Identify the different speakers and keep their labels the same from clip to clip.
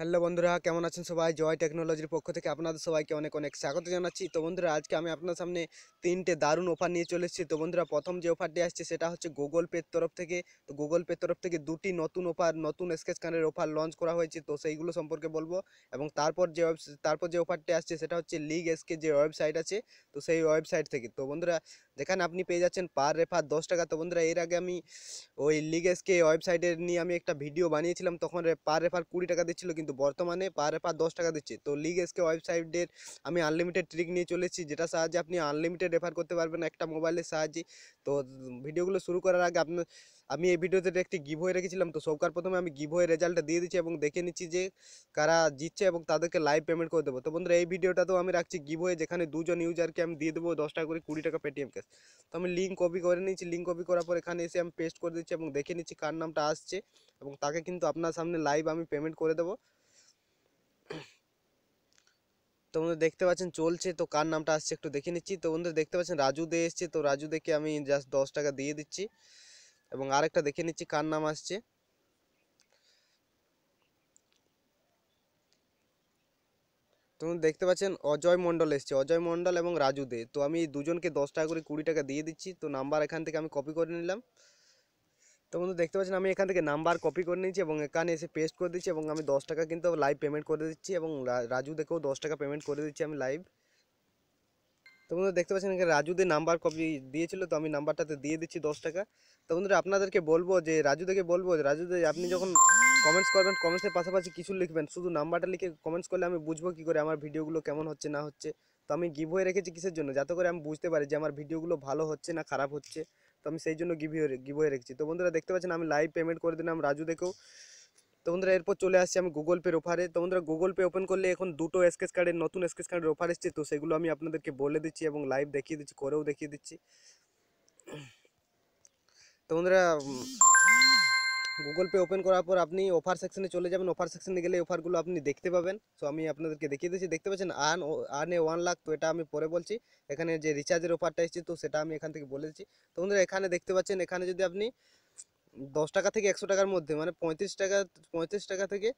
Speaker 1: hello বন্ধুরা কেমন আছেন সবাই জয় টেকনোলজির পক্ষ থেকে আপনাদের সবাইকে অনেক অনেক স্বাগত জানাচ্ছি তো বন্ধুরা আজকে আমি আপনার সামনে তিনটে দারুণ অফার নিয়ে চলে এসেছি তো বন্ধুরা প্রথম যে অফারটি আসছে সেটা হচ্ছে গুগল পের তরফ থেকে তো গুগল পের তরফ থেকে দুটি নতুন অফার নতুন স্কেচ কানের অফার লঞ্চ করা হয়েছে তো সেইগুলো সম্পর্কে বলবো এবং তারপর যে তারপর যে অফারটি আসছে সেটা হচ্ছে লিগ এসকে যে ওয়েবসাইট আছে তো সেই ওয়েবসাইট থেকে তো বন্ধুরা যেখানে আপনি পেয়ে যাচ্ছেন পার রেফার দশ টাকা তো বন্ধুরা এর আগে আমি ওই লিগ এসকে ওয়েবসাইটের নিয়ে আমি একটা ভিডিও বানিয়েছিলাম তখন পার রেফার কুড়ি টাকা দিচ্ছিল কিন্তু বর্তমানে পার পার দশ টাকা দিচ্ছে তো লিগ এসকে ওয়েবসাইটের আমি আনলিমিটেড ট্রিক নিয়ে চলেছি যেটা সাহায্যে আপনি আনলিমিটেড রেফার করতে পারবেন একটা মোবাইলের সাহায্যে তো ভিডিওগুলো শুরু করার আগে আপনার আমি এই ভিডিওতে একটি গিভ হয়ে রেখেছিলাম তো সবকার প্রথমে আমি গিভ হয়ে রেজাল্টটা দিয়ে দিচ্ছি এবং দেখে নিচ্ছি যে কারা জিতছে এবং তাদেরকে লাইভ পেমেন্ট করে দেবো তো বন্ধুরা এই ভিডিওটা তো আমি রাখছি গিভ হয়ে যেখানে দুজন ইউজারকে আমি দিয়ে দেবো দশ টাকা করে কুড়ি টাকা পেটিএম ক্যাশ তো আমি লিঙ্ক কপি করে নিচ্ছি লিঙ্ক কপি করার পর এখানে এসে আমি পেস্ট করে দিচ্ছি এবং দেখে নিচ্ছি কার নামটা আসছে এবং তাকে কিন্তু আপনার সামনে লাইভ আমি পেমেন্ট করে দেবো তো বন্ধু দেখতে পাচ্ছেন চলছে তো কার নামটা আসছে একটু দেখে নিচ্ছি তো বন্ধু দেখতে পাচ্ছেন রাজু দে এসছে তো রাজু দেখে আমি জাস্ট দশ টাকা দিয়ে দিচ্ছি এবং আরেকটা দেখে নিচ্ছি কার নাম আসছে তো দেখতে পাচ্ছেন অজয় মণ্ডল এসছে অজয় মণ্ডল এবং রাজু দে তো আমি দুজনকে দশ টাকা করে কুড়ি টাকা দিয়ে দিচ্ছি তো নাম্বার এখান থেকে আমি কপি করে নিলাম তো বন্ধু দেখতে পাচ্ছেন আমি এখান থেকে নাম্বার কপি করে নিয়েছি এবং এখানে এসে পেস্ট করে দিচ্ছি এবং আমি দশ টাকা কিন্তু লাইভ পেমেন্ট করে দিচ্ছি এবং রাজু দেখেও দশ টাকা পেমেন্ট করে দিচ্ছি আমি লাইভ তো বন্ধুরা দেখতে পাচ্ছেন এখানে রাজুদের নাম্বার কপি দিয়েছিল তো আমি নাম্বারটাতে দিয়ে দিচ্ছি দশ টাকা তো বন্ধুরা আপনাদেরকে বলবো যে রাজুদেরকে বলবো যে রাজুদের আপনি যখন কমেন্টস করবেন কমেন্টসের পাশাপাশি কিছু লিখবেন শুধু নাম্বারটা লিখে কমেন্টস করলে আমি বুঝবো কী করে আমার ভিডিওগুলো কেমন হচ্ছে না হচ্ছে তো আমি গিভ হয়ে রেখেছি কিসের জন্য যাতে করে আমি বুঝতে পারি যে আমার ভিডিওগুলো ভালো হচ্ছে না খারাপ হচ্ছে তো আমি সেই জন্য গিভি গিভওয়ে রেখেছি তো বন্ধুরা দেখতে পাচ্ছেন আমি লাইভ পেমেন্ট করে দিলাম রাজু দেখেও তো বন্ধুরা এরপর চলে আসছি আমি গুগল পের অফারে তো বন্ধুরা গুগল পে ওপেন করলে এখন দুটো স্কেচ কার্ডের নতুন স্কেচ কার্ডের অফার এসছে তো সেগুলো আমি আপনাদেরকে বলে দিচ্ছি এবং লাইভ দেখিয়ে দিচ্ছি করেও দেখিয়ে দিচ্ছি তো বন্ধুরা গুগল পে ওপেন করার পর আপনি অফার সেকশনে চলে যাবেন অফার সেকশনে গেলে অফারগুলো আপনি দেখতে পাবেন সো আমি আপনাদেরকে দেখিয়ে দিচ্ছি দেখতে পাচ্ছেন আর্ন আর্নে ওয়ান লাখ তো এটা আমি পরে বলছি এখানে যে রিচার্জের অফারটা এসেছে তো সেটা আমি এখান থেকে বলেছি তো বন্ধুরা এখানে দেখতে পাচ্ছেন এখানে যদি আপনি দশ টাকা থেকে একশো টাকার মধ্যে মানে পঁয়ত্রিশ টাকা পঁয়ত্রিশ টাকা থেকে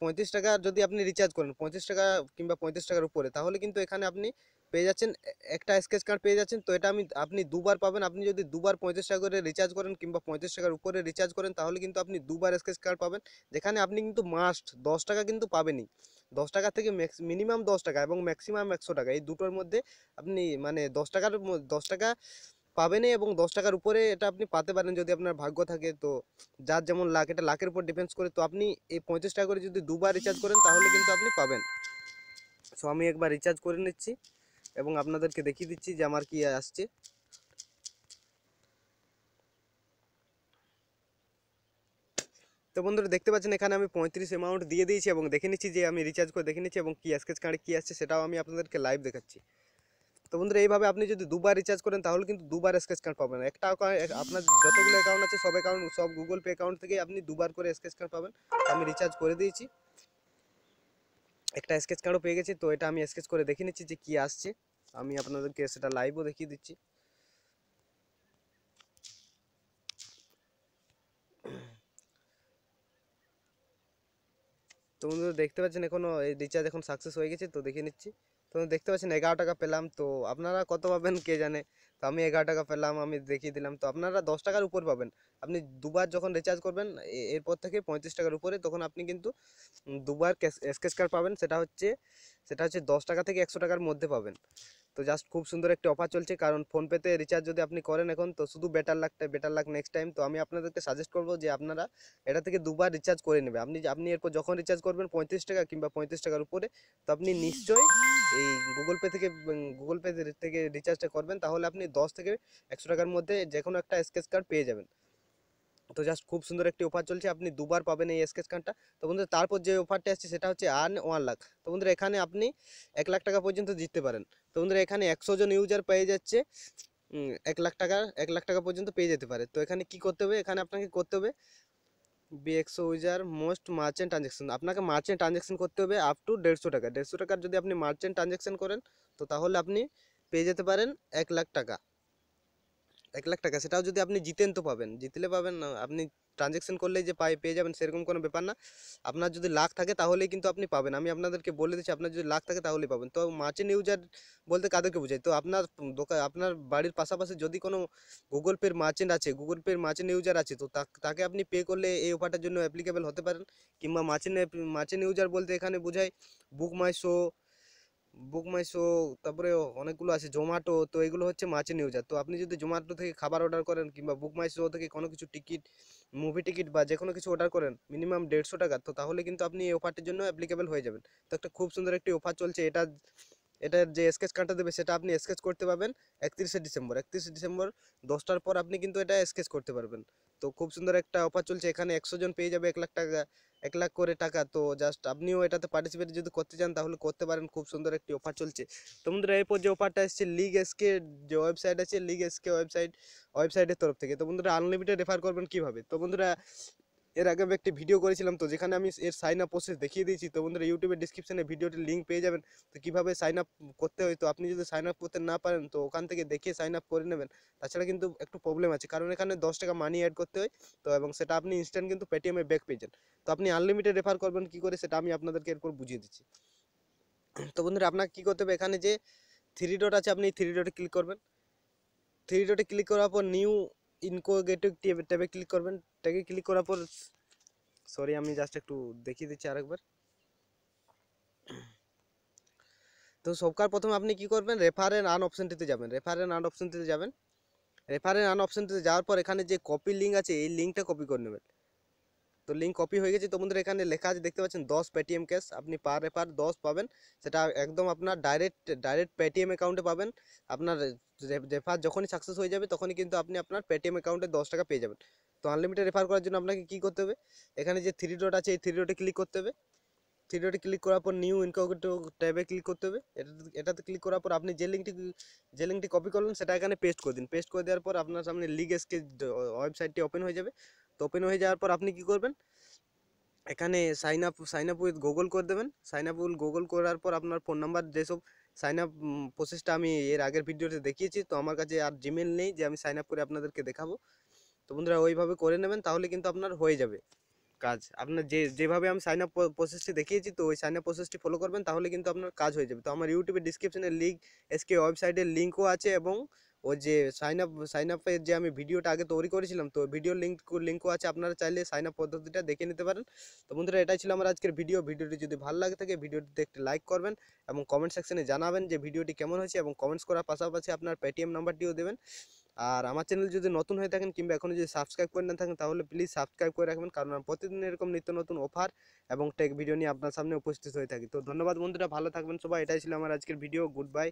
Speaker 1: পঁয়ত্রিশ টাকা যদি আপনি রিচার্জ করেন পঁয়ত্রিশ টাকা কিংবা পঁয়ত্রিশ টাকার উপরে তাহলে কিন্তু এখানে আপনি পেয়ে যাচ্ছেন একটা স্কেচ কার্ড পেয়ে যাচ্ছেন তো এটা আমি আপনি দুবার পাবেন আপনি যদি দুবার পঁয়ত্রিশ টাকা করে রিচার্জ করেন কিংবা পঁয়ত্রিশ টাকার উপরে রিচার্জ করেন তাহলে কিন্তু আপনি দুবার স্কেচ কার্ড পাবেন যেখানে আপনি কিন্তু মাস্ট দশ টাকা কিন্তু পাবেনই দশ টাকা থেকে ম্যাক্স মিনিমাম দশ টাকা এবং ম্যাক্সিমাম একশো টাকা এই দুটোর মধ্যে আপনি মানে দশ টাকার দশ টাকা পাবেনই এবং দশ টাকার উপরে এটা আপনি পাতে পারেন যদি আপনার ভাগ্য থাকে তো যার যেমন লাখ এটা লাখের উপর ডিফেন্স করে তো আপনি এই পঁয়ত্রিশ টাকা করে যদি দুবার রিচার্জ করেন তাহলে কিন্তু আপনি পাবেন সো আমি একবার রিচার্জ করে নিচ্ছি এবং আপনাদেরকে দেখিয়ে দিচ্ছি যে আমার কি আসছে তো বন্ধুরা দেখতে পাচ্ছেন এখানে আমি পঁয়ত্রিশ অ্যামাউন্ট দিয়ে দিয়েছি এবং দেখে নিচ্ছি যে আমি রিচার্জ করে দেখে নিচ্ছি এবং কি অ্যাসকেজ কার্ডে কী আসছে সেটাও আমি আপনাদেরকে লাইভ দেখাচ্ছি তো বন্ধুরা এইভাবে আপনি যদি দুবার রিচার্জ করেন তাহলে কিন্তু দুবার স্ক্যাচ কার্ড পাবেন একটা আপনার যতগুলো অ্যাকাউন্ট আছে সব অ্যাকাউন্ট সব গুগল পে অ্যাকাউন্ট থেকে আপনি দুবার করে স্কেচ কার্ড পাবেন আমি রিচার্জ করে দিয়েছি একটা স্কেচ কার্ডও পেয়ে গেছি তো এটা আমি স্কেচ করে দেখে নিচ্ছি যে কি আসছে আমি আপনাদেরকে সেটা লাইভও দেখিয়ে দিচ্ছি তো বন্ধুরা দেখতে পাচ্ছেন এখনও এই রিচার্জ এখন সাকসেস হয়ে গেছে তো দেখে নিচ্ছি তো দেখতে পাচ্ছেন এগারো টাকা পেলাম তো আপনারা কত পাবেন কে জানে তো আমি এগারো টাকা পেলাম আমি দেখিয়ে দিলাম তো আপনারা দশ টাকার উপর পাবেন আপনি দুবার যখন রিচার্জ করবেন এরপর থেকে পঁয়ত্রিশ টাকার উপরে তখন আপনি কিন্তু দুবার স্কেচ কার্ড পাবেন সেটা হচ্ছে সেটা হচ্ছে দশ টাকা থেকে একশো টাকার মধ্যে পাবেন তো জাস্ট খুব সুন্দর একটি অফার চলছে কারণ ফোনপেতে রিচার্জ যদি আপনি করেন এখন তো শুধু বেটার লাগতে বেটার লাগ নেক্সট টাইম তো আমি আপনাদেরকে সাজেস্ট করবো যে আপনারা এটা থেকে দুবার রিচার্জ করে নেবে আপনি আপনি এরপর যখন রিচার্জ করবেন পঁয়ত্রিশ টাকা কিংবা পঁয়ত্রিশ টাকার উপরে তো আপনি নিশ্চয়ই এই গুগল পে থেকে গুগল পে থেকে রিচার্জটা করবেন তাহলে আপনি দশ থেকে একশো টাকার মধ্যে যে কোনো একটা স্কেচ কার্ড পেয়ে যাবেন তো জাস্ট খুব সুন্দর একটি অফার চলছে আপনি দুবার পাবেন এই স্কেচ কার্ডটা তো বন্ধু তারপর যে অফারটা আসছে সেটা হচ্ছে আর্ন ওয়ান লাখ তো বন্ধুরা এখানে আপনি এক লাখ টাকা পর্যন্ত জিততে পারেন তো বন্ধুরা এখানে একশো জন ইউজার পেয়ে যাচ্ছে এক লাখ টাকা এক লাখ টাকা পর্যন্ত পেয়ে যেতে পারে তো এখানে কি করতে হবে এখানে আপনাকে করতে হবে বিএক্সো উইজার মোস্ট মার্চেন্ট ট্রানজ্যাকশন আপনাকে মার্চেন্ট ট্রানজেকশন করতে হবে আপ টু দেড়শো টাকা দেড়শো টাকার যদি আপনি মার্চেন্ট ট্রানজেকশন করেন তো তাহলে আপনি পেয়ে যেতে পারেন এক লাখ টাকা এক লাখ টাকা সেটাও যদি আপনি জিতেন তো পাবেন জিতলে পাবেন না আপনি ট্রানজেকশন করলেই যে পাই পেয়ে যাবেন সেরকম কোনো ব্যাপার না আপনার যদি লাখ থাকে তাহলেই কিন্তু আপনি পাবেন আমি আপনাদেরকে বলে দিচ্ছি আপনার যদি লাখ থাকে তাহলেই পাবেন তো মার্চেন্ট ইউজার বলতে কাদেরকে বোঝায় তো আপনার দোকান আপনার বাড়ির পাশাপাশি যদি কোনো গুগল পের মার্চেন্ট আছে গুগল পের মার্চেন্ট ইউজার আছে তো তাকে আপনি পে করলে এই অফারটার জন্য অ্যাপ্লিকেবল হতে পারেন কিংবা মার্চেন্ট মার্চেন্ট ইউজার বলতে এখানে বোঝায় বুক মাই শো বুক মাই শো তারপরে অনেকগুলো আছে জোম্যাটো তো এগুলো হচ্ছে মাছের নিউজার তো আপনি যদি জোম্যাটো থেকে খাবার অর্ডার করেন কিংবা বুক মাই শো থেকে কোনো কিছু টিকিট মুভি টিকিট বা যে কোনো কিছু অর্ডার করেন মিনিমাম দেড়শো টাকা তো তাহলে কিন্তু আপনি এই অফারটির জন্য অ্যাপ্লিকেবল হয়ে যাবেন তো একটা খুব সুন্দর একটি অফার চলছে এটা এটার যে স্কেচ কার্ডটা দেবে সেটা আপনি স্কেচ করতে পারবেন একত্রিশে ডিসেম্বর একত্রিশে ডিসেম্বর দশটার পর আপনি কিন্তু এটা স্কেচ করতে পারবেন তো খুব সুন্দর একটা অফার চলছে এখানে একশো জন পেয়ে যাবে এক লাখ টাকা এক লাখ করে টাকা তো জাস্ট আপনিও এটাতে পার্টিসিপেট যদি করতে চান তাহলে করতে পারেন খুব সুন্দর একটি অফার চলছে তো বন্ধুরা এরপর যে অফারটা এসছে লিগ এসকে যে ওয়েবসাইট আছে লিগ এসকে ওয়েবসাইট ওয়েবসাইটের তরফ থেকে তো বন্ধুরা আনলিমিটেড রেফার করবেন কীভাবে তো বন্ধুরা এর আগে আমি একটি ভিডিও করেছিলাম তো যেখানে আমি এর সাইন আপ প্রসেস দেখিয়ে দিয়েছি তো বন্ধুরা ইউটিউবের ডিসক্রিপশানে ভিডিওটির লিঙ্ক পেয়ে যাবেন তো কীভাবে সাইন আপ করতে হয় তো আপনি যদি সাইন আপ করতে না পারেন তো ওখান থেকে দেখিয়ে সাইন আপ করে নেবেন তাছাড়া কিন্তু একটু প্রবলেম আছে কারণ এখানে দশ টাকা মানি অ্যাড করতে হয় তো এবং সেটা আপনি ইনস্ট্যান্ট কিন্তু পেটিএমে ব্যাক পেয়ে যান তো আপনি আনলিমিটেড রেফার করবেন কী করে সেটা আমি আপনাদেরকে এরপর বুঝিয়ে দিচ্ছি তো বন্ধুরা আপনাকে কী করতে হবে এখানে যে থ্রি ডট আছে আপনি থ্রি ডটে ক্লিক করবেন থ্রি ডটে ক্লিক করার পর নিউ ইনকোগেটিভ ট্যাবে ক্লিক করবেন ট্যাগে ক্লিক করার পর সরি আমি জাস্ট একটু দেখিয়ে দিচ্ছি আরেকবার তো সবকার প্রথমে আপনি কি করবেন রেফার আন অপশানটিতে যাবেন রেফার অ্যান্ড আন অপশানটিতে যাবেন রেফার আন অপশানটিতে যাওয়ার পর এখানে যে কপি লিঙ্ক আছে এই লিঙ্কটা কপি করে নেবেন তো লিঙ্ক কপি হয়ে গেছে তো বন্ধুরা এখানে লেখা আছে দেখতে পাচ্ছেন দশ পেটিএম ক্যাশ আপনি পার পার দশ পাবেন সেটা একদম আপনার ডাইরেক্ট ডাইরেক্ট পেটিএম অ্যাকাউন্টে পাবেন আপনার রেফার যখনই সাকসেস হয়ে যাবে তখনই কিন্তু আপনি আপনার পেটিএম অ্যাকাউন্টে দশ টাকা পেয়ে যাবেন তো আনলিমিটেড রেফার করার জন্য আপনাকে কী করতে হবে এখানে যে থ্রি ডট আছে এই থ্রি ডটে ক্লিক করতে হবে থ্রি ডটে ক্লিক করার পর নিউ ইনকগেটো ট্যাবে ক্লিক করতে হবে এটা এটাতে ক্লিক করার পর আপনি যে লিঙ্কটি যে লিঙ্কটি কপি করলেন সেটা এখানে পেস্ট করে দিন পেস্ট করে দেওয়ার পর আপনার সামনে লিগ এসকে ওয়েবসাইটটি ওপেন হয়ে যাবে তো ওপেন হয়ে যাওয়ার পর আপনি কি করবেন এখানে sign up sign up with Google করে দেবেন সাইন আপ উইথ গুগল করার পর আপনার ফোন নাম্বার যেসব সাইন আপ প্রসেসটা আমি এর আগের ভিডিওতে দেখিয়েছি তো আমার কাছে আর জিমেল নেই যে আমি সাইন আপ করে আপনাদেরকে দেখাবো তো বন্ধুরা ওইভাবে করে নেবেন তাহলে কিন্তু আপনার হয়ে যাবে কাজ আপনার যে যেভাবে আমি সাইন আপ প্রসেসটি দেখিয়েছি তো ওই সাইন আপ প্রসেসটি ফলো করবেন তাহলে কিন্তু আপনার কাজ হয়ে যাবে তো আমার ইউটিউবের ডিসক্রিপশানে লিঙ্ক এসকে ওয়েবসাইটের লিঙ্কও আছে এবং ও যে সাইন আপ সাইন আপের যে আমি ভিডিওটা আগে তৈরি করেছিলাম তো ভিডিও লিঙ্ক লিঙ্কও আছে আপনারা চাইলে সাইন আপ পদ্ধতিটা দেখে নিতে পারেন তো বন্ধুরা এটাই ছিল আমার আজকের ভিডিও ভিডিওটি যদি ভালো লাগে থাকে ভিডিওটি একটি লাইক করবেন এবং কমেন্ট সেকশনে জানাবেন যে ভিডিওটি কেমন হয়েছে এবং কমেন্টস করার পাশাপাশি আপনার পেটিএম নাম্বারটিও দেবেন আর আমার চ্যানেল যদি নতুন হয়ে থাকেন কিংবা এখনও যদি সাবস্ক্রাইব করে না থাকেন তাহলে প্লিজ সাবস্ক্রাইব করে রাখবেন কারণ আমি প্রতিদিন এরকম নিত্য নতুন অফার এবং টেক ভিডিও নিয়ে আপনার সামনে উপস্থিত হয়ে থাকি তো ধন্যবাদ বন্ধুরা ভালো থাকবেন সবাই এটাই ছিল আমার আজকের ভিডিও গুড বাই